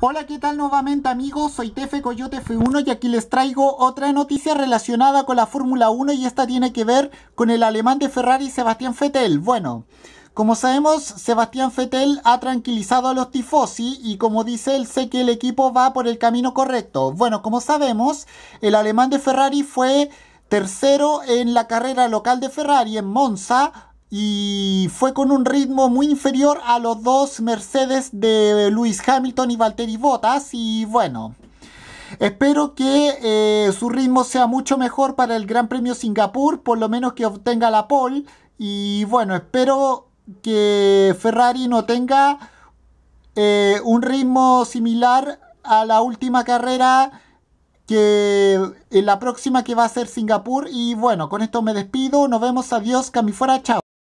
Hola, ¿qué tal nuevamente amigos? Soy Tefe Coyote F1 y aquí les traigo otra noticia relacionada con la Fórmula 1 y esta tiene que ver con el alemán de Ferrari Sebastián Fettel. Bueno, como sabemos, Sebastián Fettel ha tranquilizado a los tifosi y como dice él, sé que el equipo va por el camino correcto. Bueno, como sabemos, el alemán de Ferrari fue tercero en la carrera local de Ferrari en Monza, y fue con un ritmo muy inferior a los dos Mercedes de Lewis Hamilton y Valtteri Bottas y bueno, Espero que eh, su ritmo sea mucho mejor para el Gran Premio Singapur, por lo menos que obtenga la pole. Y bueno, espero que Ferrari no tenga eh, un ritmo similar a la última carrera que en la próxima que va a ser Singapur. Y bueno, con esto me despido. Nos vemos. Adiós. Fuera, Chao.